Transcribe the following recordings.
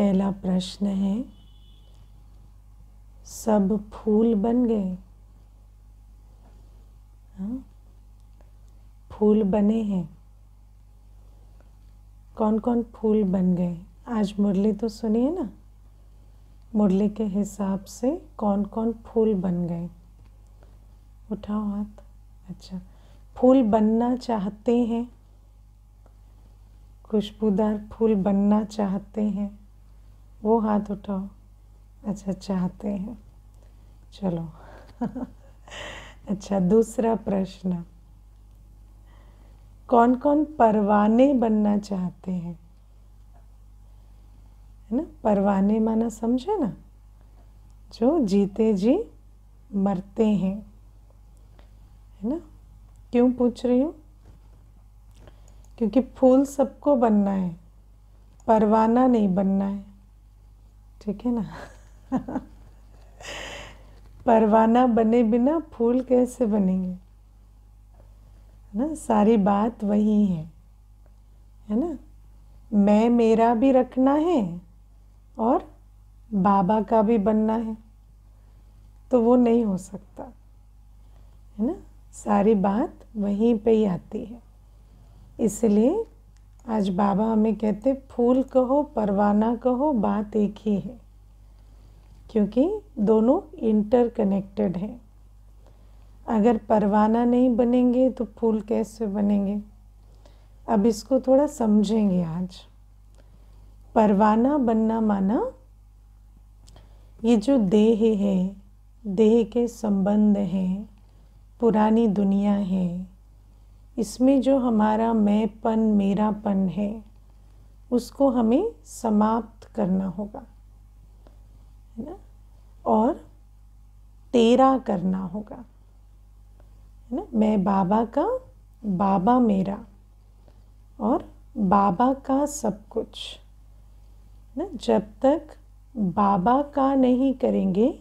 पहला प्रश्न है सब फूल बन गए हाँ? फूल बने हैं कौन कौन फूल बन गए आज मुरली तो सुनिए ना मुरली के हिसाब से कौन कौन फूल बन गए उठाओ हाथ अच्छा फूल बनना चाहते हैं खुशबूदार फूल बनना चाहते हैं वो हाथ उठाओ अच्छा चाहते अच्छा, हैं चलो अच्छा दूसरा प्रश्न कौन कौन परवाने बनना चाहते हैं है ना परवाने माना समझे ना जो जीते जी मरते हैं है ना क्यों पूछ रही हूँ क्योंकि फूल सबको बनना है परवाना नहीं बनना है ठीक है ना परवाना बने बिना फूल कैसे बनेंगे ना सारी बात वही है है ना मैं मेरा भी रखना है और बाबा का भी बनना है तो वो नहीं हो सकता है ना सारी बात वहीं पे ही आती है इसलिए आज बाबा हमें कहते फूल कहो परवाना कहो बात एक ही है क्योंकि दोनों इंटरकनेक्टेड हैं अगर परवाना नहीं बनेंगे तो फूल कैसे बनेंगे अब इसको थोड़ा समझेंगे आज परवाना बनना माना ये जो देह है देह के संबंध हैं पुरानी दुनिया है इसमें जो हमारा मैंपन मेरापन है उसको हमें समाप्त करना होगा है ना और तेरा करना होगा है ना मैं बाबा का बाबा मेरा और बाबा का सब कुछ ना जब तक बाबा का नहीं करेंगे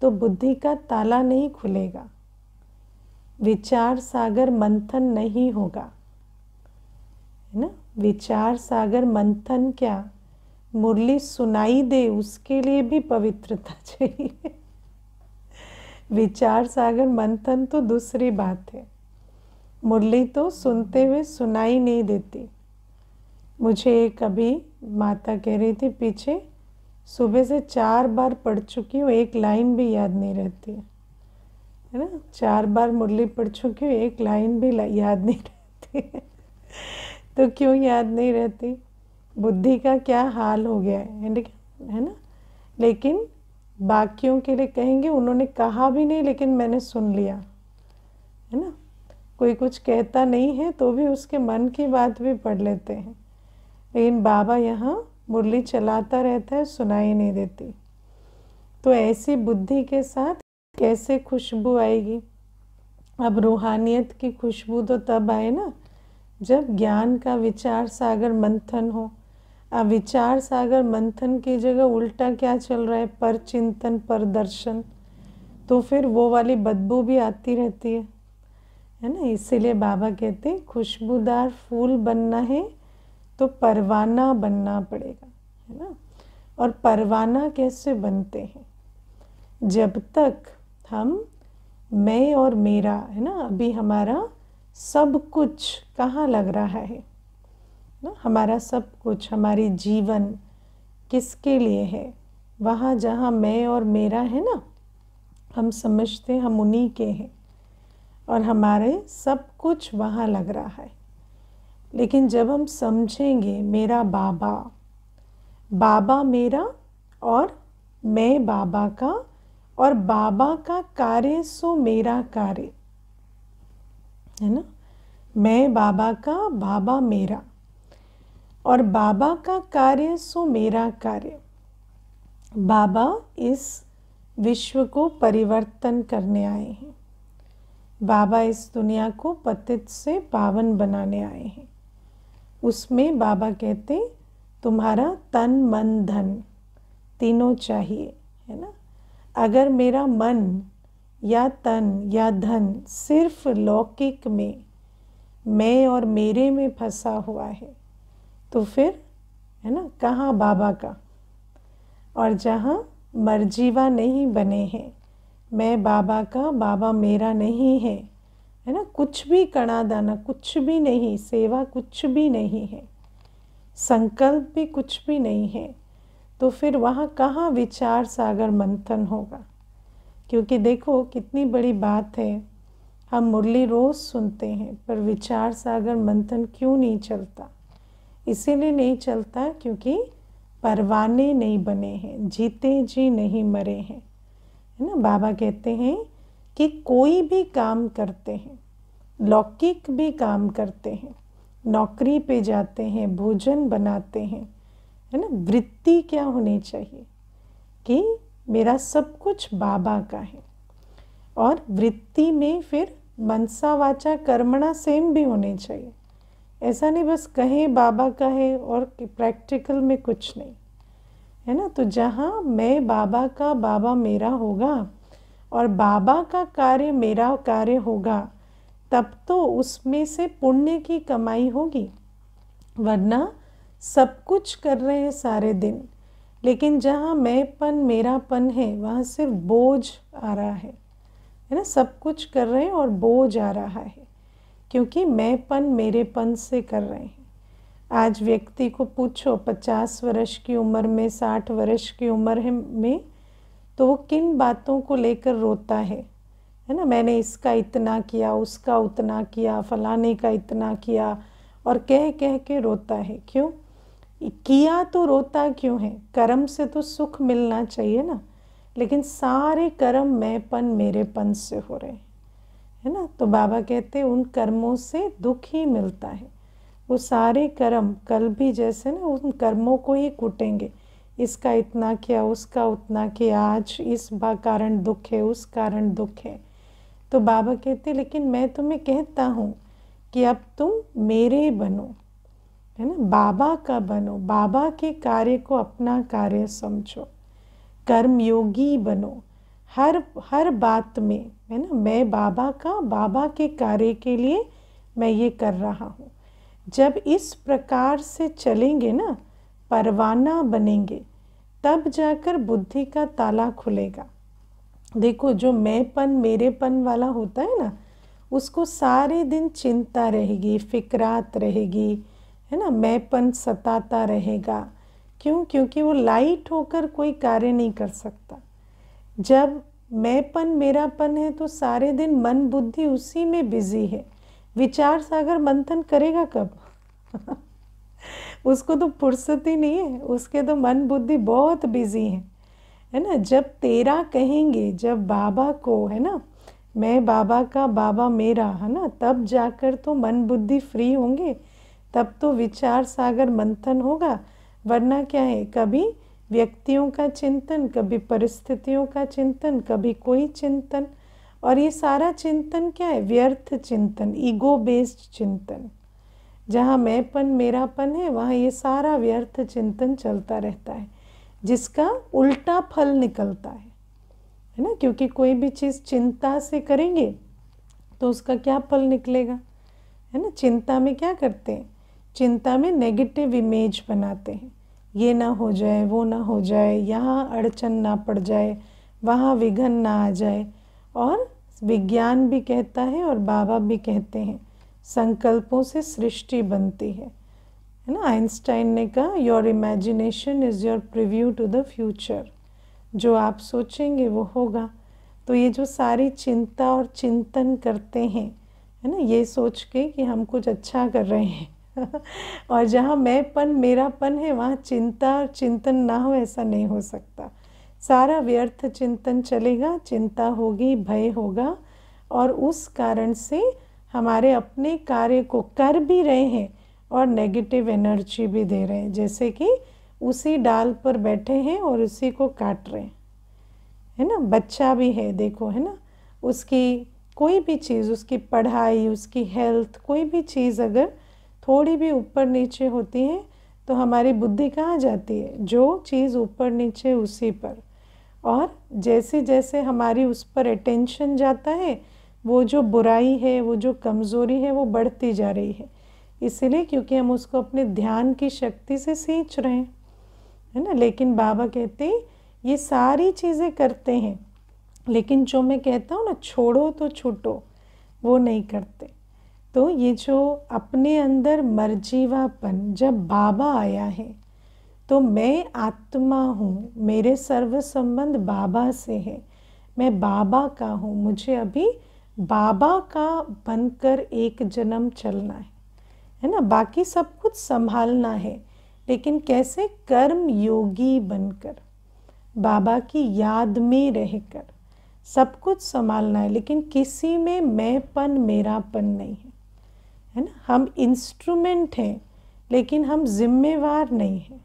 तो बुद्धि का ताला नहीं खुलेगा विचार सागर मंथन नहीं होगा है ना विचार सागर मंथन क्या मुरली सुनाई दे उसके लिए भी पवित्रता चाहिए विचार सागर मंथन तो दूसरी बात है मुरली तो सुनते हुए सुनाई नहीं देती मुझे कभी माता कह रही थी पीछे सुबह से चार बार पढ़ चुकी हूँ एक लाइन भी याद नहीं रहती है है ना चार बार मुरली पढ़ चुकी हूँ एक लाइन भी ला, याद नहीं रहती तो क्यों याद नहीं रहती बुद्धि का क्या हाल हो गया है है ना लेकिन बाकियों के लिए कहेंगे उन्होंने कहा भी नहीं लेकिन मैंने सुन लिया है ना कोई कुछ कहता नहीं है तो भी उसके मन की बात भी पढ़ लेते हैं लेकिन बाबा यहाँ मुरली चलाता रहता है सुनाई नहीं देती तो ऐसी बुद्धि के साथ कैसे खुशबू आएगी अब रूहानियत की खुशबू तो तब आए ना जब ज्ञान का विचार सागर मंथन हो अब विचार सागर मंथन की जगह उल्टा क्या चल रहा है पर चिंतन पर दर्शन तो फिर वो वाली बदबू भी आती रहती है है ना इसीलिए बाबा कहते हैं खुशबूदार फूल बनना है तो परवाना बनना पड़ेगा है ना और परवाना कैसे बनते हैं जब तक हम मैं और मेरा है ना अभी हमारा सब कुछ कहाँ लग रहा है ना हमारा सब कुछ हमारी जीवन किसके लिए है वहाँ जहाँ मैं और मेरा है ना हम समझते हम उन्हीं के हैं और हमारे सब कुछ वहाँ लग रहा है लेकिन जब हम समझेंगे मेरा बाबा बाबा मेरा और मैं बाबा का और बाबा का कार्य सो मेरा कार्य है ना मैं बाबा का बाबा मेरा और बाबा का कार्य सो मेरा कार्य बाबा इस विश्व को परिवर्तन करने आए हैं बाबा इस दुनिया को पतित से पावन बनाने आए हैं उसमें बाबा कहते तुम्हारा तन मन धन तीनों चाहिए है ना अगर मेरा मन या तन या धन सिर्फ लौकिक में मैं और मेरे में फंसा हुआ है तो फिर है ना कहाँ बाबा का और जहाँ मर्जीवा नहीं बने हैं मैं बाबा का बाबा मेरा नहीं है है ना कुछ भी कणा दाना कुछ भी नहीं सेवा कुछ भी नहीं है संकल्प भी कुछ भी नहीं है तो फिर वहाँ कहाँ विचार सागर मंथन होगा क्योंकि देखो कितनी बड़ी बात है हम मुरली रोज़ सुनते हैं पर विचार सागर मंथन क्यों नहीं चलता इसीलिए नहीं चलता क्योंकि परवाने नहीं बने हैं जीते जी नहीं मरे हैं है ना बाबा कहते हैं कि कोई भी काम करते हैं लौकिक भी काम करते हैं नौकरी पे जाते हैं भोजन बनाते हैं है ना वृत्ति क्या होनी चाहिए कि मेरा सब कुछ बाबा का है और वृत्ति में फिर मनसा वाचा कर्मणा सेम भी होने चाहिए ऐसा नहीं बस कहें बाबा का है और प्रैक्टिकल में कुछ नहीं है ना तो जहाँ मैं बाबा का बाबा मेरा होगा और बाबा का कार्य मेरा कार्य होगा तब तो उसमें से पुण्य की कमाई होगी वरना सब कुछ कर रहे हैं सारे दिन लेकिन जहाँ मैंपन मेरापन है वहाँ सिर्फ बोझ आ रहा है है ना सब कुछ कर रहे हैं और बोझ आ रहा है क्योंकि मैंपन मेरेपन से कर रहे हैं आज व्यक्ति को पूछो पचास वर्ष की उम्र में साठ वर्ष की उम्र है में तो वो किन बातों को लेकर रोता है है ना मैंने इसका इतना किया उसका उतना किया फलाने का इतना किया और कह कह के रोता है क्यों किया तो रोता क्यों है कर्म से तो सुख मिलना चाहिए ना लेकिन सारे कर्म मैंपन मेरेपन से हो रहे हैं है ना तो बाबा कहते उन कर्मों से दुख ही मिलता है वो सारे कर्म कल भी जैसे ना उन कर्मों को ही कूटेंगे इसका इतना किया उसका उतना किया आज इस कारण दुख है उस कारण दुख है तो बाबा कहते लेकिन मैं तुम्हें कहता हूँ कि अब तुम मेरे बनो है ना बाबा का बनो बाबा के कार्य को अपना कार्य समझो कर्मयोगी बनो हर हर बात में है ना मैं बाबा का बाबा के कार्य के लिए मैं ये कर रहा हूँ जब इस प्रकार से चलेंगे ना परवाना बनेंगे तब जाकर बुद्धि का ताला खुलेगा देखो जो मैंपन मेरेपन वाला होता है ना उसको सारे दिन चिंता रहेगी फिक्रात रहेगी है ना मैंपन सताता रहेगा क्यों क्योंकि वो लाइट होकर कोई कार्य नहीं कर सकता जब मैंपन मेरापन है तो सारे दिन मन बुद्धि उसी में बिजी है विचार सागर मंथन करेगा कब उसको तो फुर्सत ही नहीं है उसके तो मन बुद्धि बहुत बिजी है है ना जब तेरा कहेंगे जब बाबा को है ना मैं बाबा का बाबा मेरा है ना तब जाकर तो मन बुद्धि फ्री होंगे तब तो विचार सागर मंथन होगा वरना क्या है कभी व्यक्तियों का चिंतन कभी परिस्थितियों का चिंतन कभी कोई चिंतन और ये सारा चिंतन क्या है व्यर्थ चिंतन ईगो बेस्ड चिंतन जहाँ मैंपन मेरापन है वहाँ ये सारा व्यर्थ चिंतन चलता रहता है जिसका उल्टा फल निकलता है है ना क्योंकि कोई भी चीज़ चिंता से करेंगे तो उसका क्या फल निकलेगा है ना चिंता में क्या करते हैं चिंता में नेगेटिव इमेज बनाते हैं ये ना हो जाए वो ना हो जाए यहाँ अड़चन ना पड़ जाए वहाँ विघन ना आ जाए और विज्ञान भी कहता है और बाबा भी कहते हैं संकल्पों से सृष्टि बनती है है ना आइंस्टाइन ने कहा your imagination is your preview to the future जो आप सोचेंगे वो होगा तो ये जो सारी चिंता और चिंतन करते हैं है ना ये सोच के कि हम कुछ अच्छा कर रहे हैं और जहाँ मैंपन मेरापन है वहाँ चिंता और चिंतन ना हो ऐसा नहीं हो सकता सारा व्यर्थ चिंतन चलेगा चिंता होगी भय होगा और उस कारण से हमारे अपने कार्य को कर भी रहे हैं और नेगेटिव एनर्जी भी दे रहे हैं जैसे कि उसी डाल पर बैठे हैं और उसी को काट रहे हैं है ना बच्चा भी है देखो है ना उसकी कोई भी चीज़ उसकी पढ़ाई उसकी हेल्थ कोई भी चीज़ अगर थोड़ी भी ऊपर नीचे होती है तो हमारी बुद्धि कहाँ जाती है जो चीज़ ऊपर नीचे उसी पर और जैसे जैसे हमारी उस पर अटेंशन जाता है वो जो बुराई है वो जो कमज़ोरी है वो बढ़ती जा रही है इसीलिए क्योंकि हम उसको अपने ध्यान की शक्ति से सींच रहे हैं है ना लेकिन बाबा कहते हैं ये सारी चीज़ें करते हैं लेकिन जो मैं कहता हूँ ना छोड़ो तो छूटो वो नहीं करते तो ये जो अपने अंदर मर्जीवापन जब बाबा आया है तो मैं आत्मा हूँ मेरे सर्व संबंध बाबा से है मैं बाबा का हूँ मुझे अभी बाबा का बनकर एक जन्म चलना है है ना बाकी सब कुछ संभालना है लेकिन कैसे कर्म योगी बनकर बाबा की याद में रहकर सब कुछ संभालना है लेकिन किसी में मैंपन मेरापन नहीं है है ना हम इंस्ट्रूमेंट हैं लेकिन हम जिम्मेवार नहीं हैं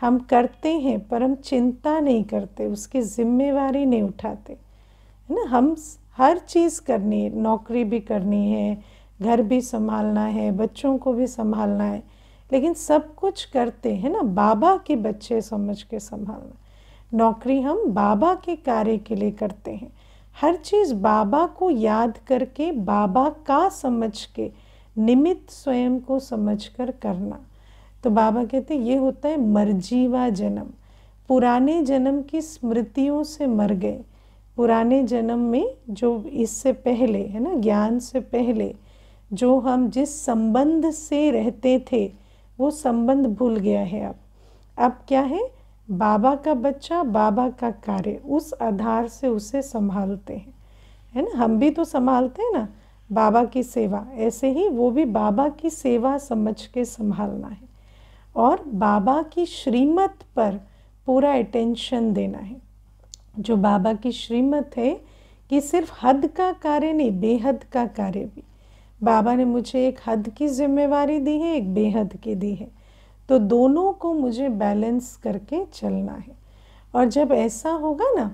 हम करते हैं पर हम चिंता नहीं करते उसकी जिम्मेवारी नहीं उठाते है ना हम हर चीज़ करनी है नौकरी भी करनी है घर भी संभालना है बच्चों को भी संभालना है लेकिन सब कुछ करते हैं ना बाबा के बच्चे समझ के संभालना नौकरी हम बाबा के कार्य के लिए करते हैं हर चीज़ बाबा को याद करके बाबा का समझ के निमित्त स्वयं को समझकर करना तो बाबा कहते ये होता है मरजीवा जन्म पुराने जन्म की स्मृतियों से मर गए पुराने जन्म में जो इससे पहले है ना ज्ञान से पहले जो हम जिस संबंध से रहते थे वो संबंध भूल गया है अब अब क्या है बाबा का बच्चा बाबा का कार्य उस आधार से उसे संभालते हैं है ना हम भी तो संभालते हैं ना बाबा की सेवा ऐसे ही वो भी बाबा की सेवा समझ के संभालना है और बाबा की श्रीमत पर पूरा अटेंशन देना है जो बाबा की श्रीमत है कि सिर्फ हद का कार्य नहीं बेहद का कार्य भी बाबा ने मुझे एक हद की जिम्मेवारी दी है एक बेहद की दी है तो दोनों को मुझे बैलेंस करके चलना है और जब ऐसा होगा ना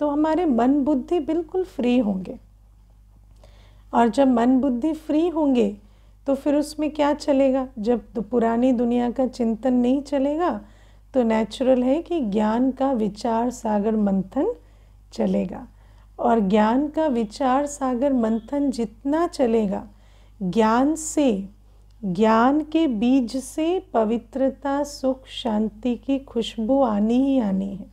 तो हमारे मन बुद्धि बिल्कुल फ्री होंगे और जब मन बुद्धि फ्री होंगे तो फिर उसमें क्या चलेगा जब तो पुरानी दुनिया का चिंतन नहीं चलेगा तो नेचुरल है कि ज्ञान का विचार सागर मंथन चलेगा और ज्ञान का विचार सागर मंथन जितना चलेगा ज्ञान से ज्ञान के बीज से पवित्रता सुख शांति की खुशबू आनी ही आनी है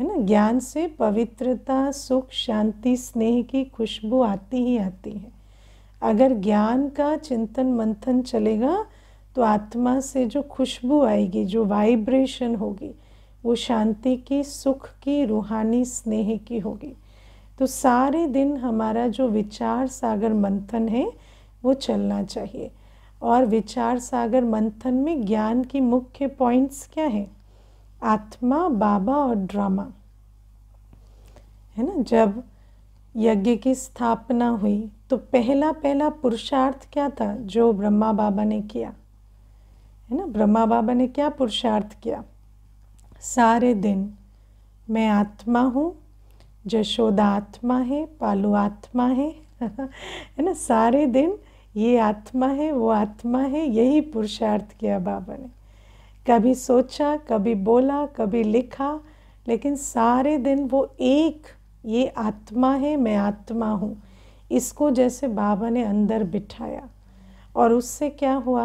है ना ज्ञान से पवित्रता सुख शांति स्नेह की खुशबू आती ही आती है अगर ज्ञान का चिंतन मंथन चलेगा तो आत्मा से जो खुशबू आएगी जो वाइब्रेशन होगी वो शांति की सुख की रूहानी स्नेह की होगी तो सारे दिन हमारा जो विचार सागर मंथन है वो चलना चाहिए और विचार सागर मंथन में ज्ञान की मुख्य पॉइंट्स क्या हैं आत्मा बाबा और ड्रामा है ना जब यज्ञ की स्थापना हुई तो पहला पहला पुरुषार्थ क्या था जो ब्रह्मा बाबा ने किया है ना ब्रह्मा बाबा ने क्या पुरुषार्थ किया सारे दिन मैं आत्मा हूँ जशोदा आत्मा है पालू आत्मा है है ना सारे दिन ये आत्मा है वो आत्मा है यही पुरुषार्थ किया बाबा ने कभी सोचा कभी बोला कभी लिखा लेकिन सारे दिन वो एक ये आत्मा है मैं आत्मा हूँ इसको जैसे बाबा ने अंदर बिठाया और उससे क्या हुआ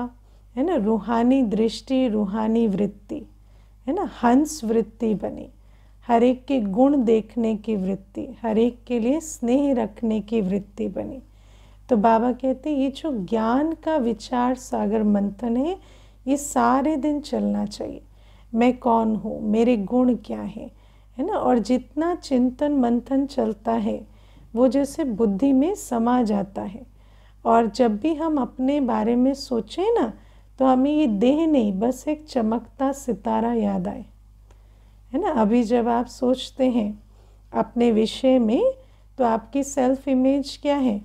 है ना रूहानी दृष्टि रूहानी वृत्ति है ना हंस वृत्ति बनी हर एक के गुण देखने की वृत्ति हर एक के लिए स्नेह रखने की वृत्ति बनी तो बाबा कहते ये जो ज्ञान का विचार सागर मंथन है ये सारे दिन चलना चाहिए मैं कौन हूँ मेरे गुण क्या हैं है ना और जितना चिंतन मंथन चलता है वो जैसे बुद्धि में समा जाता है और जब भी हम अपने बारे में सोचें ना तो हमें ये देह नहीं बस एक चमकता सितारा याद आए है ना अभी जब आप सोचते हैं अपने विषय में तो आपकी सेल्फ इमेज क्या है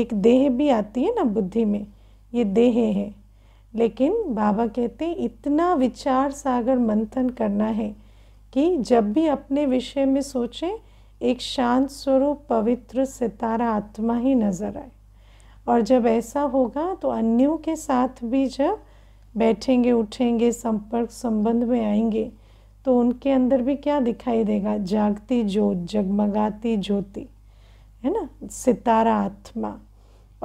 एक देह भी आती है ना बुद्धि में ये देह है लेकिन बाबा कहते इतना विचार सागर मंथन करना है कि जब भी अपने विषय में सोचें एक शांत स्वरूप पवित्र सितारा आत्मा ही नज़र आए और जब ऐसा होगा तो अन्यों के साथ भी जब बैठेंगे उठेंगे संपर्क संबंध में आएंगे तो उनके अंदर भी क्या दिखाई देगा जागती ज्योत जगमगाती ज्योति है ना सितारा आत्मा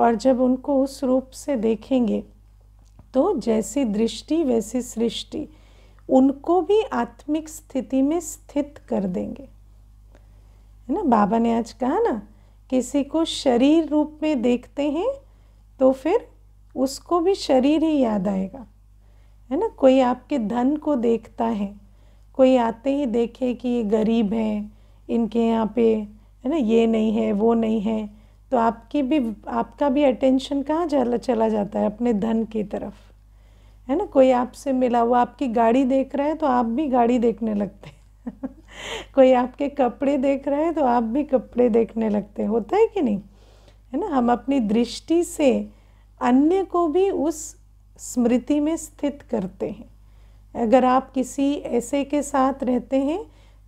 और जब उनको उस रूप से देखेंगे तो जैसी दृष्टि वैसी सृष्टि उनको भी आत्मिक स्थिति में स्थित कर देंगे है ना बाबा ने आज कहा ना किसी को शरीर रूप में देखते हैं तो फिर उसको भी शरीर ही याद आएगा है ना कोई आपके धन को देखता है कोई आते ही देखे कि ये गरीब हैं इनके यहाँ पे है ना ये नहीं है वो नहीं है तो आपकी भी आपका भी अटेंशन कहाँ चला चला जाता है अपने धन की तरफ है ना कोई आपसे मिला हुआ आपकी गाड़ी देख रहा है तो आप भी गाड़ी देखने लगते हैं कोई आपके कपड़े देख रहा है तो आप भी कपड़े देखने लगते होता है कि नहीं है ना हम अपनी दृष्टि से अन्य को भी उस स्मृति में स्थित करते हैं अगर आप किसी ऐसे के साथ रहते हैं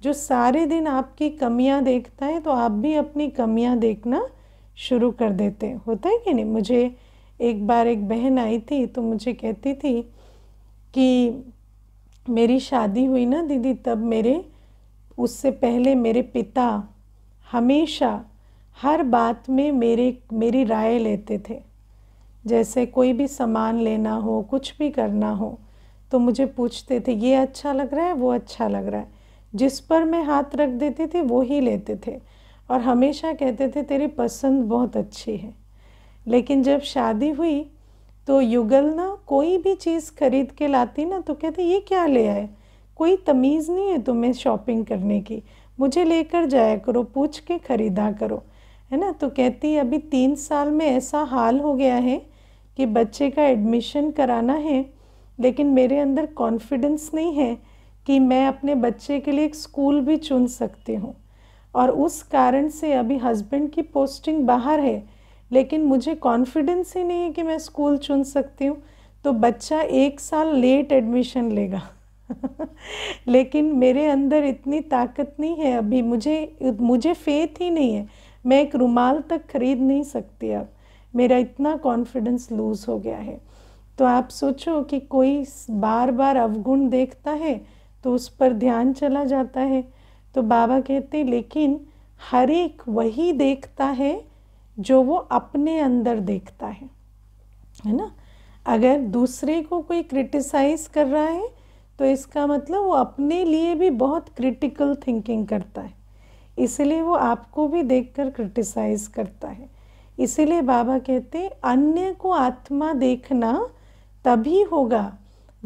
जो सारे दिन आपकी कमियां देखता है तो आप भी अपनी कमियां देखना शुरू कर देते होता है कि नहीं मुझे एक बार एक बहन आई थी तो मुझे कहती थी कि मेरी शादी हुई ना दीदी तब मेरे उससे पहले मेरे पिता हमेशा हर बात में मेरे मेरी राय लेते थे जैसे कोई भी सामान लेना हो कुछ भी करना हो तो मुझे पूछते थे ये अच्छा लग रहा है वो अच्छा लग रहा है जिस पर मैं हाथ रख देती थी वो ही लेते थे और हमेशा कहते थे तेरी पसंद बहुत अच्छी है लेकिन जब शादी हुई तो युगल ना कोई भी चीज़ खरीद के लाती ना तो कहते ये क्या ले आए कोई तमीज़ नहीं है तुम्हें शॉपिंग करने की मुझे लेकर जाया करो पूछ के ख़रीदा करो है ना तो कहती अभी तीन साल में ऐसा हाल हो गया है कि बच्चे का एडमिशन कराना है लेकिन मेरे अंदर कॉन्फिडेंस नहीं है कि मैं अपने बच्चे के लिए एक स्कूल भी चुन सकती हूँ और उस कारण से अभी हस्बैंड की पोस्टिंग बाहर है लेकिन मुझे कॉन्फिडेंस ही नहीं है कि मैं स्कूल चुन सकती हूँ तो बच्चा एक साल लेट एडमिशन लेगा लेकिन मेरे अंदर इतनी ताकत नहीं है अभी मुझे मुझे फेथ ही नहीं है मैं एक रुमाल तक खरीद नहीं सकती अब मेरा इतना कॉन्फिडेंस लूज़ हो गया है तो आप सोचो कि कोई बार बार अवगुण देखता है तो उस पर ध्यान चला जाता है तो बाबा कहते लेकिन हर एक वही देखता है जो वो अपने अंदर देखता है है ना अगर दूसरे को कोई क्रिटिसाइज़ कर रहा है तो इसका मतलब वो अपने लिए भी बहुत क्रिटिकल थिंकिंग करता है इसलिए वो आपको भी देखकर क्रिटिसाइज़ करता है इसीलिए बाबा कहते अन्य को आत्मा देखना तभी होगा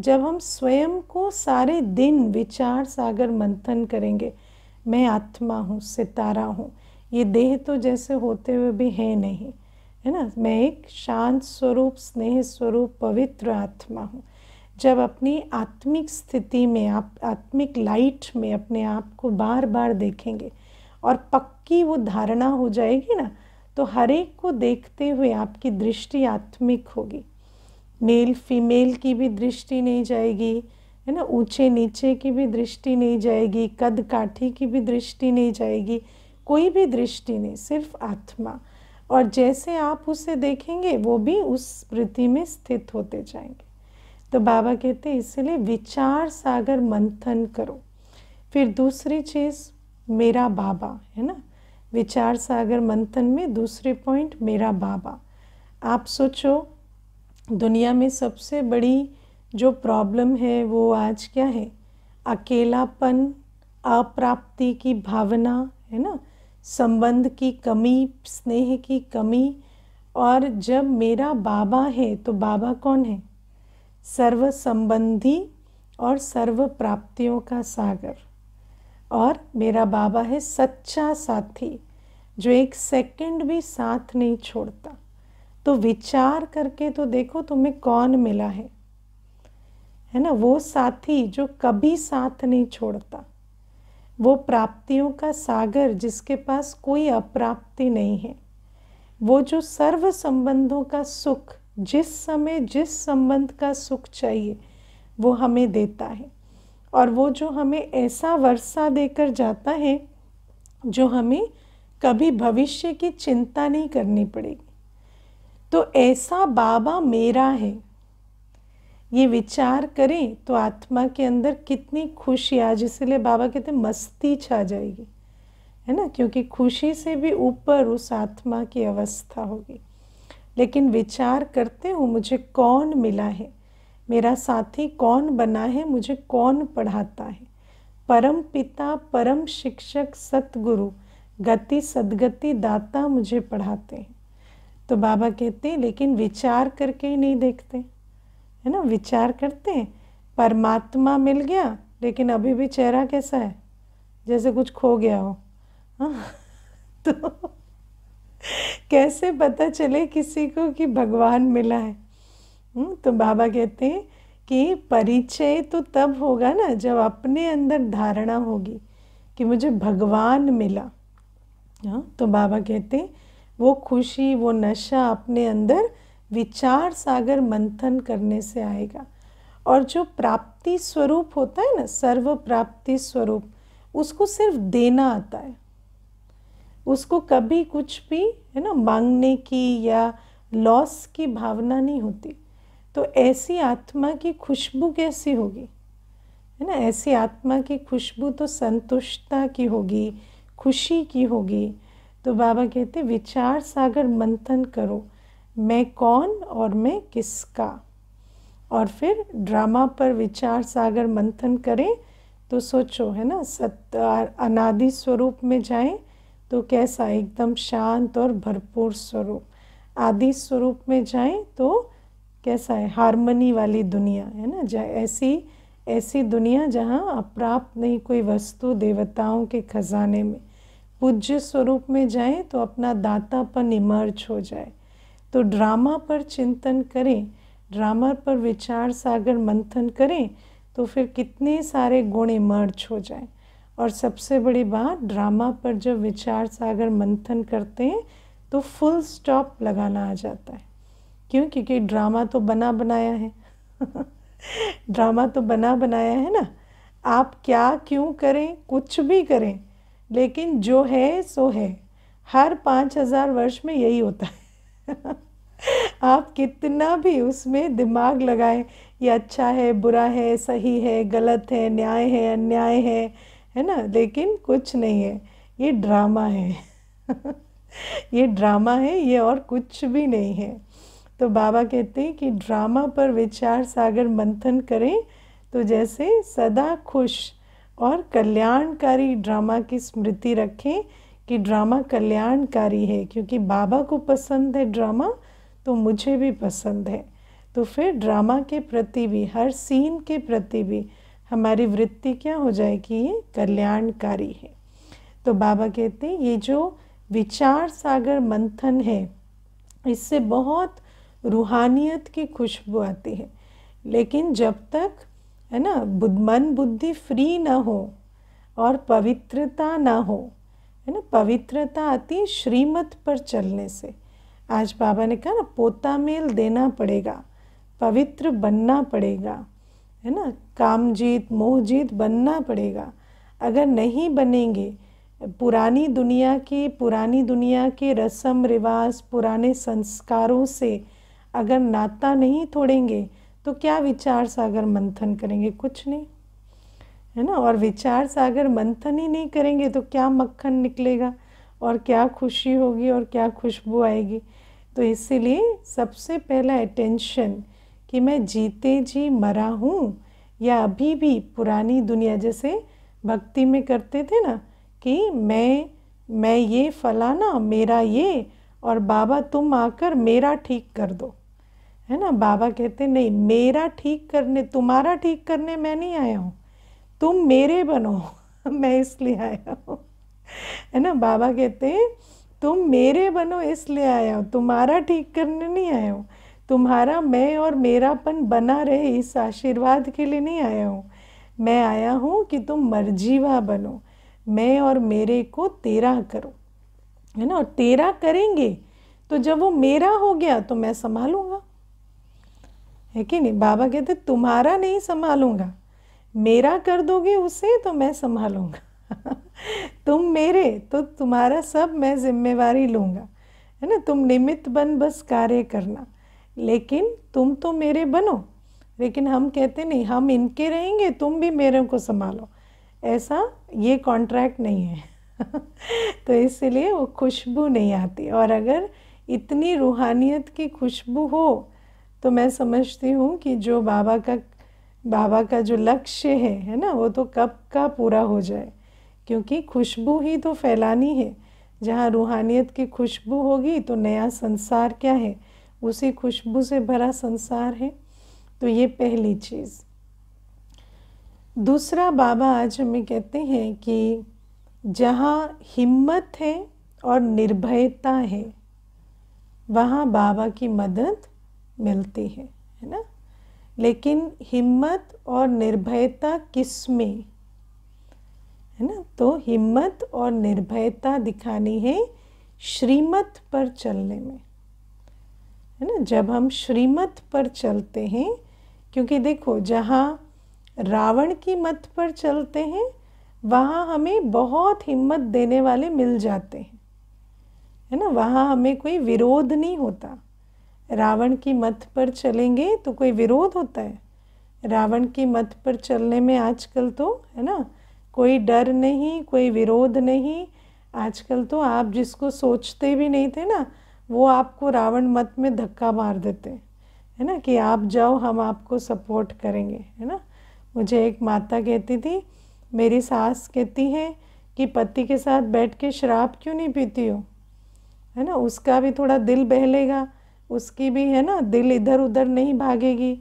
जब हम स्वयं को सारे दिन विचार सागर मंथन करेंगे मैं आत्मा हूँ सितारा हूँ ये देह तो जैसे होते हुए भी है नहीं है ना मैं एक शांत स्वरूप स्नेह स्वरूप पवित्र आत्मा हूँ जब अपनी आत्मिक स्थिति में आप आत्मिक लाइट में अपने आप को बार बार देखेंगे और पक्की वो धारणा हो जाएगी ना तो हर एक को देखते हुए आपकी दृष्टि आत्मिक होगी मेल फीमेल की भी दृष्टि नहीं जाएगी है ना ऊंचे नीचे की भी दृष्टि नहीं जाएगी कद काठी की भी दृष्टि नहीं जाएगी कोई भी दृष्टि नहीं सिर्फ आत्मा और जैसे आप उसे देखेंगे वो भी उस वृत्ति में स्थित होते जाएंगे तो बाबा कहते हैं इसलिए विचार सागर मंथन करो फिर दूसरी चीज़ मेरा बाबा है ना विचार सागर मंथन में दूसरे पॉइंट मेरा बाबा आप सोचो दुनिया में सबसे बड़ी जो प्रॉब्लम है वो आज क्या है अकेलापन अप्राप्ति की भावना है ना संबंध की कमी स्नेह की कमी और जब मेरा बाबा है तो बाबा कौन है सर्व संबंधी और सर्व प्राप्तियों का सागर और मेरा बाबा है सच्चा साथी जो एक सेकंड भी साथ नहीं छोड़ता तो विचार करके तो देखो तुम्हें कौन मिला है है ना वो साथी जो कभी साथ नहीं छोड़ता वो प्राप्तियों का सागर जिसके पास कोई अप्राप्ति नहीं है वो जो सर्व संबंधों का सुख जिस समय जिस संबंध का सुख चाहिए वो हमें देता है और वो जो हमें ऐसा वर्षा देकर जाता है जो हमें कभी भविष्य की चिंता नहीं करनी पड़ेगी तो ऐसा बाबा मेरा है ये विचार करें तो आत्मा के अंदर कितनी खुशी आज इसलिए बाबा कहते मस्ती छा जाएगी है ना क्योंकि खुशी से भी ऊपर उस आत्मा की अवस्था होगी लेकिन विचार करते हो मुझे कौन मिला है मेरा साथी कौन बना है मुझे कौन पढ़ाता है परम पिता परम शिक्षक सतगुरु गति सदगति दाता मुझे पढ़ाते हैं तो बाबा कहते हैं लेकिन विचार करके ही नहीं देखते है ना विचार करते हैं परमात्मा मिल गया लेकिन अभी भी चेहरा कैसा है जैसे कुछ खो गया हो हाँ तो कैसे पता चले किसी को कि भगवान मिला है हुँ? हम्म, तो बाबा कहते हैं कि परिचय तो तब होगा ना जब अपने अंदर धारणा होगी कि मुझे भगवान मिला हाँ तो बाबा कहते हैं वो खुशी वो नशा अपने अंदर विचार सागर मंथन करने से आएगा और जो प्राप्ति स्वरूप होता है ना सर्व प्राप्ति स्वरूप उसको सिर्फ देना आता है उसको कभी कुछ भी है ना मांगने की या लॉस की भावना नहीं होती तो ऐसी आत्मा की खुशबू कैसी होगी है ना ऐसी आत्मा की खुशबू तो संतुष्टता की होगी खुशी की होगी तो बाबा कहते विचार सागर मंथन करो मैं कौन और मैं किसका और फिर ड्रामा पर विचार सागर मंथन करें तो सोचो है ना सत अनादि स्वरूप में जाएं तो कैसा एकदम शांत और भरपूर स्वरूप आदि स्वरूप में जाएं तो कैसा है हारमनी वाली दुनिया है ना जहाँ ऐसी ऐसी दुनिया जहाँ अप्राप्त नहीं कोई वस्तु देवताओं के खजाने में पूज्य स्वरूप में जाएं तो अपना दातापन इमर्ज हो जाए तो ड्रामा पर चिंतन करें ड्रामा पर विचार सागर मंथन करें तो फिर कितने सारे गुण इमर्ज हो जाए और सबसे बड़ी बात ड्रामा पर जब विचार सागर मंथन करते हैं तो फुल स्टॉप लगाना आ जाता है क्यों क्योंकि ड्रामा तो बना बनाया है ड्रामा तो बना बनाया है ना आप क्या क्यों करें कुछ भी करें लेकिन जो है सो है हर पाँच हज़ार वर्ष में यही होता है आप कितना भी उसमें दिमाग लगाएं ये अच्छा है बुरा है सही है गलत है न्याय है अन्याय है है ना लेकिन कुछ नहीं है ये ड्रामा है ये ड्रामा है ये और कुछ भी नहीं है तो बाबा कहते हैं कि ड्रामा पर विचार सागर मंथन करें तो जैसे सदा खुश और कल्याणकारी ड्रामा की स्मृति रखें कि ड्रामा कल्याणकारी है क्योंकि बाबा को पसंद है ड्रामा तो मुझे भी पसंद है तो फिर ड्रामा के प्रति भी हर सीन के प्रति भी हमारी वृत्ति क्या हो जाएगी ये कल्याणकारी है तो बाबा कहते हैं ये जो विचार सागर मंथन है इससे बहुत रूहानियत की खुशबू आती है लेकिन जब तक है ना बुद्ध मन बुद्धि फ्री ना हो और पवित्रता ना हो है ना पवित्रता आती है श्रीमत पर चलने से आज बाबा ने कहा ना पोता मेल देना पड़ेगा पवित्र बनना पड़ेगा है ना काम जीत मोह जीत बनना पड़ेगा अगर नहीं बनेंगे पुरानी दुनिया की पुरानी दुनिया के रस्म रिवाज पुराने संस्कारों से अगर नाता नहीं तोड़ेंगे तो क्या विचार सागर मंथन करेंगे कुछ नहीं है ना और विचार सागर मंथन ही नहीं करेंगे तो क्या मक्खन निकलेगा और क्या खुशी होगी और क्या खुशबू आएगी तो इसीलिए सबसे पहला अटेंशन कि मैं जीते जी मरा हूँ या अभी भी पुरानी दुनिया जैसे भक्ति में करते थे ना कि मैं मैं ये फलाना मेरा ये और बाबा तुम आकर मेरा ठीक कर दो है ना बाबा कहते नहीं मेरा ठीक करने तुम्हारा ठीक करने मैं नहीं आया हूँ तुम मेरे बनो मैं इसलिए आया हूँ है ना बाबा कहते हैं तुम मेरे बनो इसलिए आया हो तुम्हारा ठीक करने नहीं आया हूँ तुम्हारा मैं और मेरापन बना रहे इस आशीर्वाद के लिए नहीं आया हूँ मैं आया हूँ कि तुम मर्जीवा बनो मैं और मेरे को तेरा करो है ना और तेरा करेंगे तो जब वो मेरा हो गया तो मैं संभालूंगा है कि नहीं बाबा कहते तुम्हारा नहीं संभालूंगा मेरा कर दोगे उसे तो मैं संभालूंगा तुम मेरे तो तुम्हारा सब मैं जिम्मेवारी लूँगा है ना तुम निमित्त बन बस कार्य करना लेकिन तुम तो मेरे बनो लेकिन हम कहते नहीं हम इनके रहेंगे तुम भी मेरे को संभालो ऐसा ये कॉन्ट्रैक्ट नहीं है तो इसलिए वो खुशबू नहीं आती और अगर इतनी रूहानियत की खुशबू हो तो मैं समझती हूँ कि जो बाबा का बाबा का जो लक्ष्य है है ना वो तो कब का पूरा हो जाए क्योंकि खुशबू ही तो फैलानी है जहाँ रूहानियत की खुशबू होगी तो नया संसार क्या है उसी खुशबू से भरा संसार है तो ये पहली चीज़ दूसरा बाबा आज हमें कहते हैं कि जहाँ हिम्मत है और निर्भयता है वहाँ बाबा की मदद मिलती है है ना लेकिन हिम्मत और निर्भयता किस में है ना तो हिम्मत और निर्भयता दिखानी है श्रीमत पर चलने में है ना जब हम श्रीमत पर चलते हैं क्योंकि देखो जहाँ रावण की मत पर चलते हैं वहाँ हमें बहुत हिम्मत देने वाले मिल जाते हैं है ना वहाँ हमें कोई विरोध नहीं होता रावण की मत पर चलेंगे तो कोई विरोध होता है रावण की मत पर चलने में आजकल तो है ना कोई डर नहीं कोई विरोध नहीं आजकल तो आप जिसको सोचते भी नहीं थे ना वो आपको रावण मत में धक्का मार देते है ना कि आप जाओ हम आपको सपोर्ट करेंगे है ना मुझे एक माता कहती थी मेरी सास कहती है कि पति के साथ बैठ के शराब क्यों नहीं पीती हो है ना उसका भी थोड़ा दिल बहलेगा उसकी भी है ना दिल इधर उधर नहीं भागेगी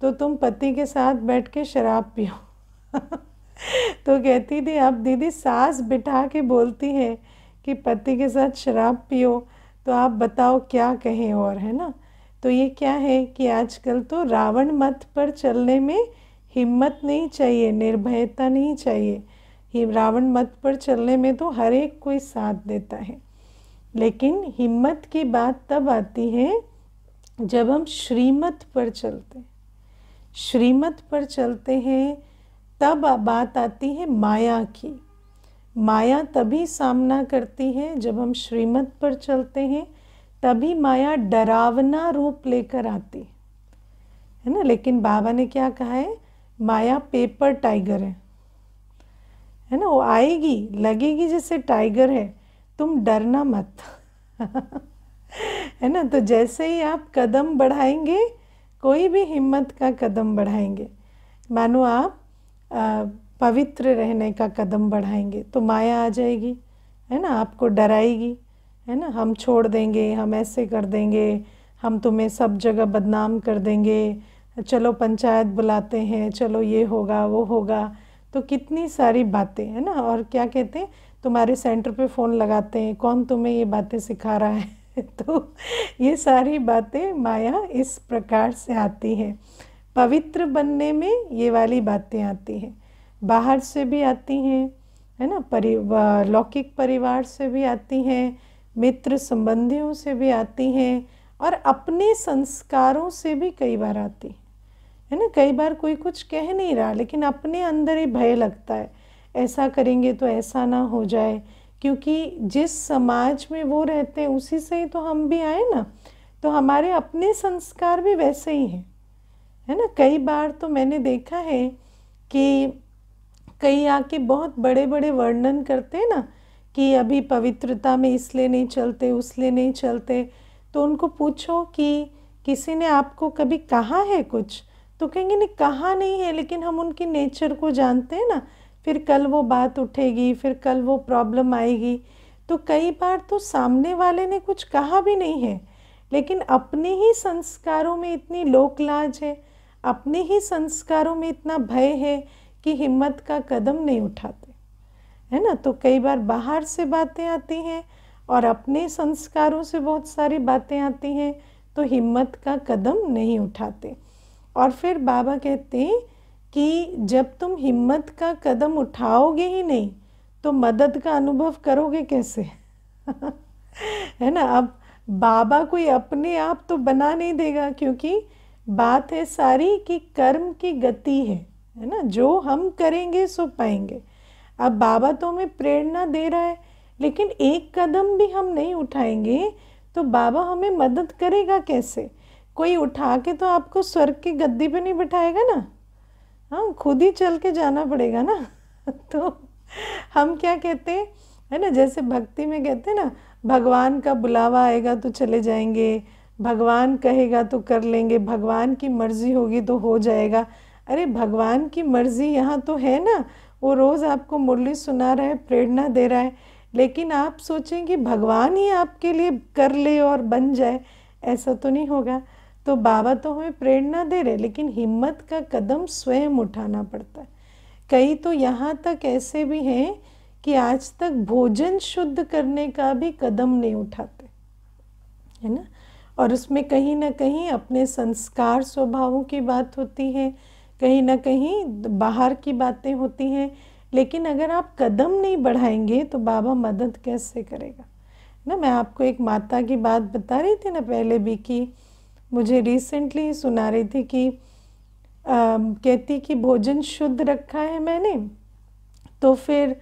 तो तुम पति के साथ बैठ के शराब पियो तो कहती थी अब दीदी सास बिठा के बोलती है कि पति के साथ शराब पियो तो आप बताओ क्या कहें और है ना तो ये क्या है कि आजकल तो रावण मत पर चलने में हिम्मत नहीं चाहिए निर्भयता नहीं चाहिए रावण मत पर चलने में तो हर एक कोई साथ देता है लेकिन हिम्मत की बात तब आती है जब हम श्रीमत पर चलते श्रीमत पर चलते हैं तब बात आती है माया की माया तभी सामना करती है जब हम श्रीमत पर चलते हैं तभी माया डरावना रूप लेकर आती है, है ना लेकिन बाबा ने क्या कहा है माया पेपर टाइगर है है ना वो आएगी लगेगी जैसे टाइगर है तुम डरना मत है ना तो जैसे ही आप कदम बढ़ाएंगे कोई भी हिम्मत का कदम बढ़ाएंगे मानो आप पवित्र रहने का कदम बढ़ाएंगे तो माया आ जाएगी है ना आपको डराएगी है ना हम छोड़ देंगे हम ऐसे कर देंगे हम तुम्हें सब जगह बदनाम कर देंगे चलो पंचायत बुलाते हैं चलो ये होगा वो होगा तो कितनी सारी बातें है ना और क्या कहते हैं तुम्हारे सेंटर पे फ़ोन लगाते हैं कौन तुम्हें ये बातें सिखा रहा है तो ये सारी बातें माया इस प्रकार से आती है पवित्र बनने में ये वाली बातें आती हैं बाहर से भी आती हैं है ना परि लौकिक परिवार से भी आती हैं मित्र संबंधियों से भी आती हैं और अपने संस्कारों से भी कई बार आती हैं है ना कई बार कोई कुछ कह नहीं रहा लेकिन अपने अंदर ही भय लगता है ऐसा करेंगे तो ऐसा ना हो जाए क्योंकि जिस समाज में वो रहते हैं उसी से ही तो हम भी आए ना तो हमारे अपने संस्कार भी वैसे ही हैं है ना कई बार तो मैंने देखा है कि कई आके बहुत बड़े बड़े वर्णन करते हैं ना कि अभी पवित्रता में इसलिए नहीं चलते उसलिए नहीं चलते तो उनको पूछो कि किसी ने आपको कभी कहा है कुछ तो कहेंगे नहीं कहा नहीं है लेकिन हम उनके नेचर को जानते हैं ना फिर कल वो बात उठेगी फिर कल वो प्रॉब्लम आएगी तो कई बार तो सामने वाले ने कुछ कहा भी नहीं है लेकिन अपने ही संस्कारों में इतनी लोक लाज है अपने ही संस्कारों में इतना भय है कि हिम्मत का कदम नहीं उठाते है ना तो कई बार बाहर से बातें आती हैं और अपने संस्कारों से बहुत सारी बातें आती हैं तो हिम्मत का कदम नहीं उठाते और फिर बाबा कहते हैं कि जब तुम हिम्मत का कदम उठाओगे ही नहीं तो मदद का अनुभव करोगे कैसे है ना अब बाबा कोई अपने आप तो बना नहीं देगा क्योंकि बात है सारी कि कर्म की गति है है ना जो हम करेंगे सो पाएंगे अब बाबा तो हमें प्रेरणा दे रहा है लेकिन एक कदम भी हम नहीं उठाएंगे तो बाबा हमें मदद करेगा कैसे कोई उठा के तो आपको स्वर्ग की गद्दी पे नहीं बिठाएगा ना हाँ खुद ही चल के जाना पड़ेगा ना तो हम क्या कहते हैं है ना जैसे भक्ति में कहते हैं ना भगवान का बुलावा आएगा तो चले जाएंगे भगवान कहेगा तो कर लेंगे भगवान की मर्ज़ी होगी तो हो जाएगा अरे भगवान की मर्ज़ी यहाँ तो है ना वो रोज़ आपको मुरली सुना रहा है प्रेरणा दे रहा है लेकिन आप सोचें कि भगवान ही आपके लिए कर ले और बन जाए ऐसा तो नहीं होगा तो बाबा तो हमें प्रेरणा दे रहे लेकिन हिम्मत का कदम स्वयं उठाना पड़ता है कई तो यहाँ तक ऐसे भी हैं कि आज तक भोजन शुद्ध करने का भी कदम नहीं उठाते है ना और उसमें कहीं ना कहीं अपने संस्कार स्वभावों की बात होती है कहीं ना कहीं बाहर की बातें होती हैं लेकिन अगर आप कदम नहीं बढ़ाएंगे तो बाबा मदद कैसे करेगा ना मैं आपको एक माता की बात बता रही थी ना पहले भी कि मुझे रिसेंटली सुना रही थी कि आ, कहती कि भोजन शुद्ध रखा है मैंने तो फिर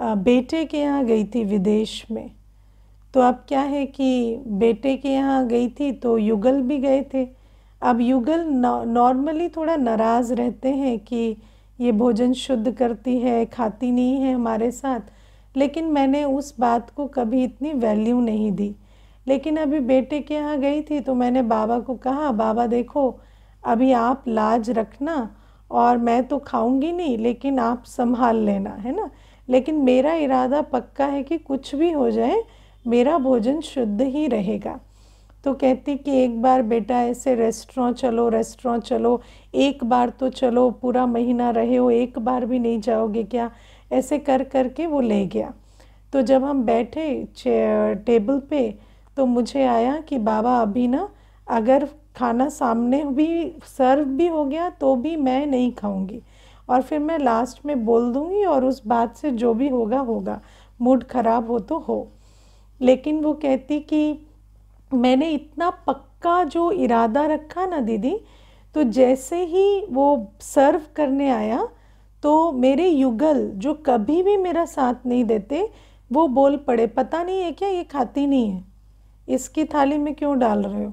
आ, बेटे के यहाँ गई थी विदेश में तो अब क्या है कि बेटे के यहाँ गई थी तो युगल भी गए थे अब युगल नॉर्मली थोड़ा नाराज़ रहते हैं कि ये भोजन शुद्ध करती है खाती नहीं है हमारे साथ लेकिन मैंने उस बात को कभी इतनी वैल्यू नहीं दी लेकिन अभी बेटे के यहाँ गई थी तो मैंने बाबा को कहा बाबा देखो अभी आप लाज रखना और मैं तो खाऊंगी नहीं लेकिन आप संभाल लेना है ना लेकिन मेरा इरादा पक्का है कि कुछ भी हो जाए मेरा भोजन शुद्ध ही रहेगा तो कहती कि एक बार बेटा ऐसे रेस्टोरों चलो रेस्टोरों चलो एक बार तो चलो पूरा महीना रहे हो एक बार भी नहीं जाओगे क्या ऐसे कर कर के वो ले गया तो जब हम बैठे टेबल पे तो मुझे आया कि बाबा अभी ना अगर खाना सामने भी सर्व भी हो गया तो भी मैं नहीं खाऊंगी और फिर मैं लास्ट में बोल दूंगी और उस बात से जो भी होगा होगा मूड ख़राब हो तो हो लेकिन वो कहती कि मैंने इतना पक्का जो इरादा रखा ना दीदी तो जैसे ही वो सर्व करने आया तो मेरे युगल जो कभी भी मेरा साथ नहीं देते वो बोल पड़े पता नहीं है क्या ये खाती नहीं है इसकी थाली में क्यों डाल रहे हो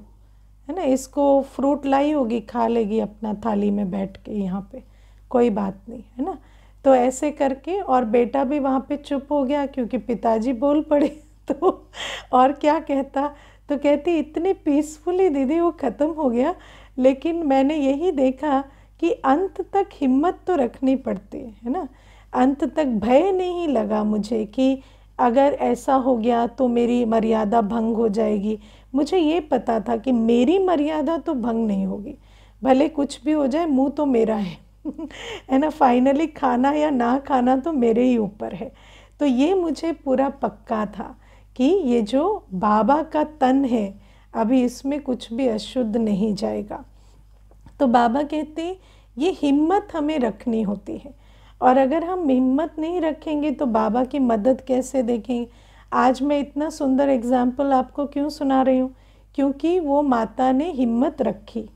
है ना इसको फ्रूट लाई होगी खा लेगी अपना थाली में बैठ के यहाँ पे कोई बात नहीं है ना तो ऐसे करके और बेटा भी वहाँ पे चुप हो गया क्योंकि पिताजी बोल पड़े तो और क्या कहता तो कहती इतनी पीसफुली दीदी वो ख़त्म हो गया लेकिन मैंने यही देखा कि अंत तक हिम्मत तो रखनी पड़ती है ना अंत तक भय नहीं लगा मुझे कि अगर ऐसा हो गया तो मेरी मर्यादा भंग हो जाएगी मुझे ये पता था कि मेरी मर्यादा तो भंग नहीं होगी भले कुछ भी हो जाए मुंह तो मेरा है है ना फाइनली खाना या ना खाना तो मेरे ही ऊपर है तो ये मुझे पूरा पक्का था कि ये जो बाबा का तन है अभी इसमें कुछ भी अशुद्ध नहीं जाएगा तो बाबा कहते ये हिम्मत हमें रखनी होती है और अगर हम हिम्मत नहीं रखेंगे तो बाबा की मदद कैसे देखेंगे आज मैं इतना सुंदर एग्जाम्पल आपको क्यों सुना रही हूँ क्योंकि वो माता ने हिम्मत रखी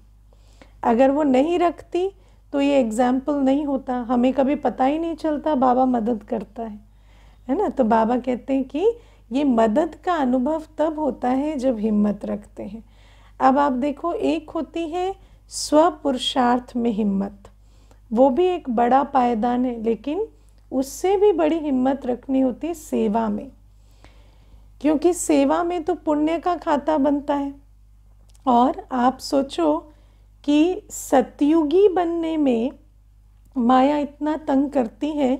अगर वो नहीं रखती तो ये एग्ज़ाम्पल नहीं होता हमें कभी पता ही नहीं चलता बाबा मदद करता है है ना तो बाबा कहते हैं कि ये मदद का अनुभव तब होता है जब हिम्मत रखते हैं अब आप देखो एक होती है स्वपुरुषार्थ में हिम्मत वो भी एक बड़ा पायदान है लेकिन उससे भी बड़ी हिम्मत रखनी होती है सेवा में क्योंकि सेवा में तो पुण्य का खाता बनता है और आप सोचो कि सतयुगी बनने में माया इतना तंग करती है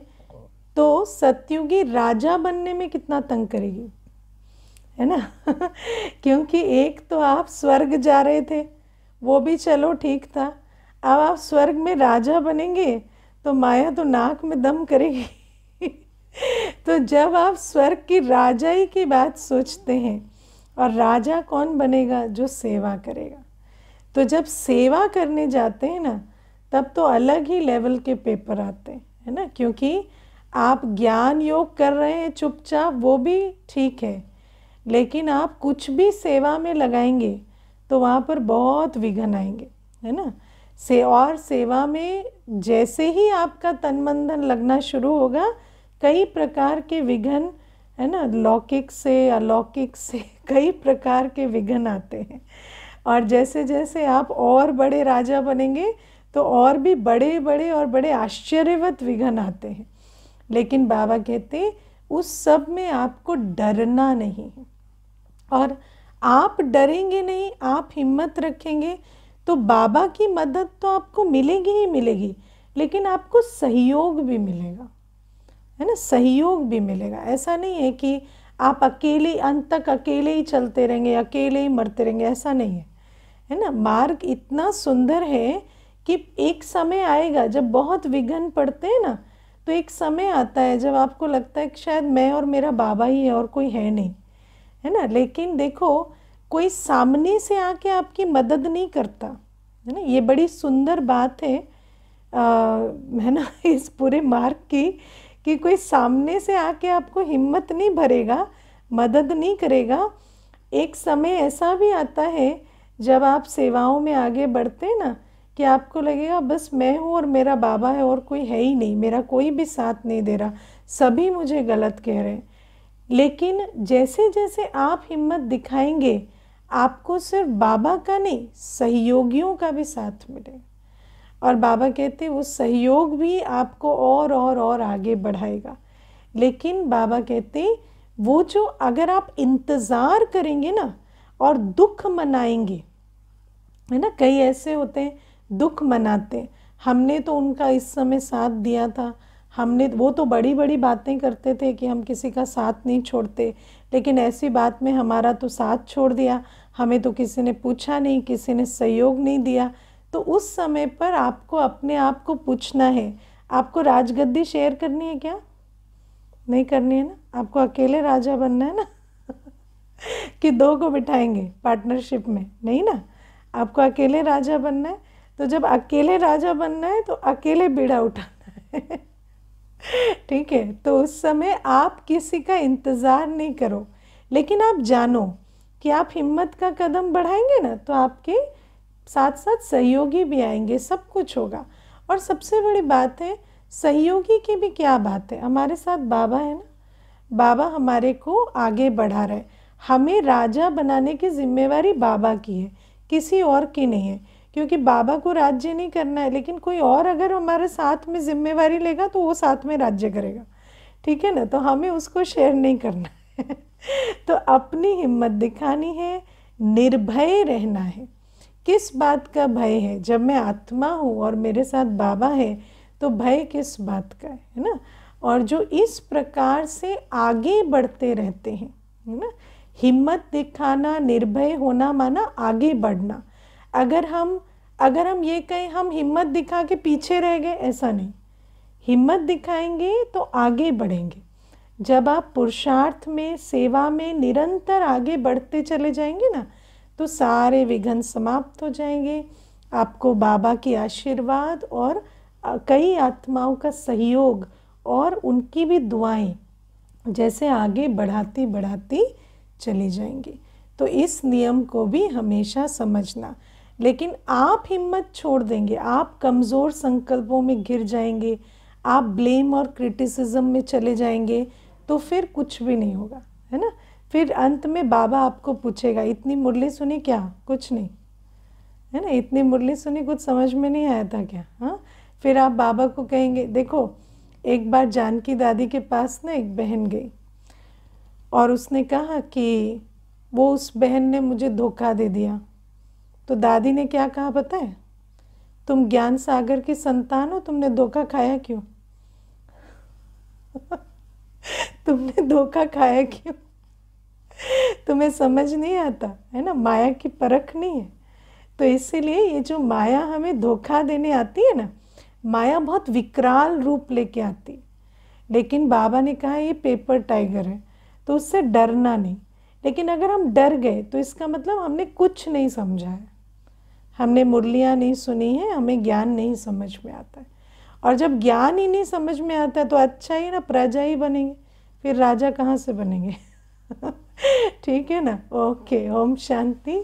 तो सतयुगी राजा बनने में कितना तंग करेगी है ना क्योंकि एक तो आप स्वर्ग जा रहे थे वो भी चलो ठीक था अब आप स्वर्ग में राजा बनेंगे तो माया तो नाक में दम करेगी तो जब आप स्वर्ग की राजाई की बात सोचते हैं और राजा कौन बनेगा जो सेवा करेगा तो जब सेवा करने जाते हैं ना तब तो अलग ही लेवल के पेपर आते हैं है ना क्योंकि आप ज्ञान योग कर रहे हैं चुपचाप वो भी ठीक है लेकिन आप कुछ भी सेवा में लगाएंगे तो वहाँ पर बहुत विघन आएंगे है ना से और सेवा में जैसे ही आपका तन मन लगना शुरू होगा कई प्रकार के विघन है ना लौकिक से अलौकिक से कई प्रकार के विघन आते हैं और जैसे जैसे आप और बड़े राजा बनेंगे तो और भी बड़े बड़े और बड़े आश्चर्यवत विघन आते हैं लेकिन बाबा कहते उस सब में आपको डरना नहीं है और आप डरेंगे नहीं आप हिम्मत रखेंगे तो बाबा की मदद तो आपको मिलेगी ही मिलेगी लेकिन आपको सहयोग भी मिलेगा है ना सहयोग भी मिलेगा ऐसा नहीं है कि आप अकेले अंत तक अकेले ही चलते रहेंगे अकेले ही मरते रहेंगे ऐसा नहीं है है ना मार्ग इतना सुंदर है कि एक समय आएगा जब बहुत विघन पड़ते हैं ना तो एक समय आता है जब आपको लगता है कि शायद मैं और मेरा बाबा ही है और कोई है नहीं है ना लेकिन देखो कोई सामने से आके आपकी मदद नहीं करता है ना ये बड़ी सुंदर बात है आ, है ना इस पूरे मार्ग की कि कोई सामने से आके आपको हिम्मत नहीं भरेगा मदद नहीं करेगा एक समय ऐसा भी आता है जब आप सेवाओं में आगे बढ़ते हैं ना कि आपको लगेगा बस मैं हूँ और मेरा बाबा है और कोई है ही नहीं मेरा कोई भी साथ नहीं दे रहा सभी मुझे गलत कह रहे हैं लेकिन जैसे जैसे आप हिम्मत दिखाएंगे आपको सिर्फ बाबा का नहीं सहयोगियों का भी साथ मिले और बाबा कहते वो सहयोग भी आपको और और और आगे बढ़ाएगा लेकिन बाबा कहते वो जो अगर आप इंतज़ार करेंगे ना और दुख मनाएंगे है ना कई ऐसे होते हैं दुख मनाते हैं हमने तो उनका इस समय साथ दिया था हमने वो तो बड़ी बड़ी बातें करते थे कि हम किसी का साथ नहीं छोड़ते लेकिन ऐसी बात में हमारा तो साथ छोड़ दिया हमें तो किसी ने पूछा नहीं किसी ने सहयोग नहीं दिया तो उस समय पर आपको अपने आप को पूछना है आपको राजगद्दी शेयर करनी है क्या नहीं करनी है ना आपको अकेले राजा बनना है ना कि दो को बिठाएंगे पार्टनरशिप में नहीं ना आपको अकेले राजा बनना है तो जब अकेले राजा बनना है तो अकेले बीड़ा उठाना है ठीक है तो उस समय आप किसी का इंतज़ार नहीं करो लेकिन आप जानो कि आप हिम्मत का कदम बढ़ाएंगे ना तो आपके साथ साथ सहयोगी भी आएंगे सब कुछ होगा और सबसे बड़ी बात है सहयोगी की भी क्या बात है हमारे साथ बाबा है ना बाबा हमारे को आगे बढ़ा रहे हमें राजा बनाने की जिम्मेवारी बाबा की है किसी और की नहीं है क्योंकि बाबा को राज्य नहीं करना है लेकिन कोई और अगर हमारे साथ में जिम्मेवारी लेगा तो वो साथ में राज्य करेगा ठीक है ना तो हमें उसको शेयर नहीं करना है तो अपनी हिम्मत दिखानी है निर्भय रहना है किस बात का भय है जब मैं आत्मा हूँ और मेरे साथ बाबा है तो भय किस बात का है है ना और जो इस प्रकार से आगे बढ़ते रहते हैं है ना हिम्मत दिखाना निर्भय होना माना आगे बढ़ना अगर हम अगर हम ये कहें हम हिम्मत दिखा के पीछे रह गए ऐसा नहीं हिम्मत दिखाएंगे तो आगे बढ़ेंगे जब आप पुरुषार्थ में सेवा में निरंतर आगे बढ़ते चले जाएंगे ना तो सारे विघन समाप्त हो जाएंगे आपको बाबा की आशीर्वाद और कई आत्माओं का सहयोग और उनकी भी दुआएं जैसे आगे बढ़ाती बढ़ाती चली जाएंगी तो इस नियम को भी हमेशा समझना लेकिन आप हिम्मत छोड़ देंगे आप कमज़ोर संकल्पों में गिर जाएंगे आप ब्लेम और क्रिटिसिज्म में चले जाएंगे तो फिर कुछ भी नहीं होगा है ना फिर अंत में बाबा आपको पूछेगा इतनी मुरली सुनी क्या कुछ नहीं है ना इतनी मुरली सुनी कुछ समझ में नहीं आया था क्या हाँ फिर आप बाबा को कहेंगे देखो एक बार जानकी दादी के पास ना एक बहन गई और उसने कहा कि वो उस बहन ने मुझे धोखा दे दिया तो दादी ने क्या कहा पता है तुम ज्ञान सागर की संतान हो तुमने धोखा खाया क्यों तुमने धोखा खाया क्यों तुम्हें समझ नहीं आता है ना माया की परख नहीं है तो इसीलिए ये जो माया हमें धोखा देने आती है ना माया बहुत विकराल रूप लेके आती है लेकिन बाबा ने कहा ये पेपर टाइगर है तो उससे डरना नहीं लेकिन अगर हम डर गए तो इसका मतलब हमने कुछ नहीं समझा है हमने मुरलियाँ नहीं सुनी हैं हमें ज्ञान नहीं समझ में आता है और जब ज्ञान ही नहीं समझ में आता है तो अच्छा ही ना प्रजा ही बनेंगे फिर राजा कहाँ से बनेंगे ठीक है ना ओके ओम शांति